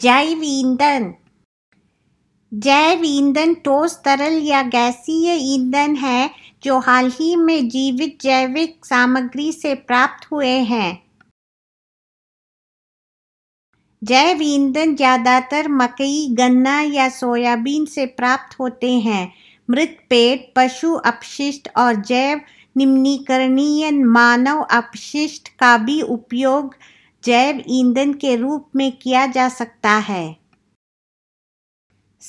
जैव ईंधन जैव ईंधन ठोस तरल या गैसीय ईंधन है जो हाल ही में जीवित जैविक सामग्री से प्राप्त हुए हैं जैव ईंधन ज़्यादातर मकई गन्ना या सोयाबीन से प्राप्त होते हैं मृत पेट पशु अपशिष्ट और जैव निम्नीकरणीय मानव अपशिष्ट का भी उपयोग जैव ईंधन के रूप में किया जा सकता है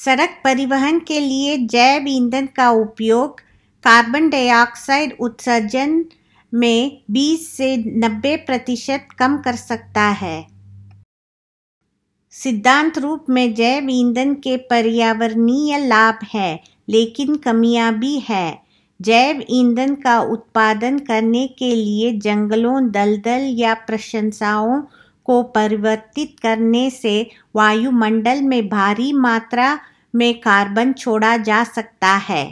सड़क परिवहन के लिए जैव ईंधन का उपयोग कार्बन डाइऑक्साइड उत्सर्जन में 20 से 90 प्रतिशत कम कर सकता है सिद्धांत रूप में जैव ईंधन के पर्यावरणीय लाभ है लेकिन कमियां भी है जैव ईंधन का उत्पादन करने के लिए जंगलों दलदल या प्रशंसाओं को परिवर्तित करने से वायुमंडल में भारी मात्रा में कार्बन छोड़ा जा सकता है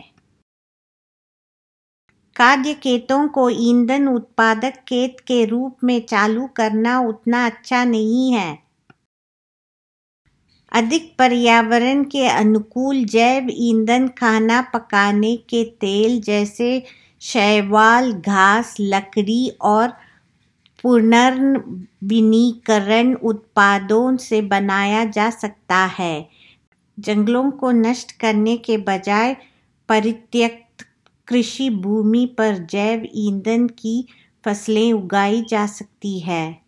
खाद्य खेतों को ईंधन उत्पादक खेत के रूप में चालू करना उतना अच्छा नहीं है अधिक पर्यावरण के अनुकूल जैव ईंधन खाना पकाने के तेल जैसे शैवाल घास लकड़ी और पुनर्विनीकरण उत्पादों से बनाया जा सकता है जंगलों को नष्ट करने के बजाय परित्यक्त कृषि भूमि पर जैव ईंधन की फसलें उगाई जा सकती है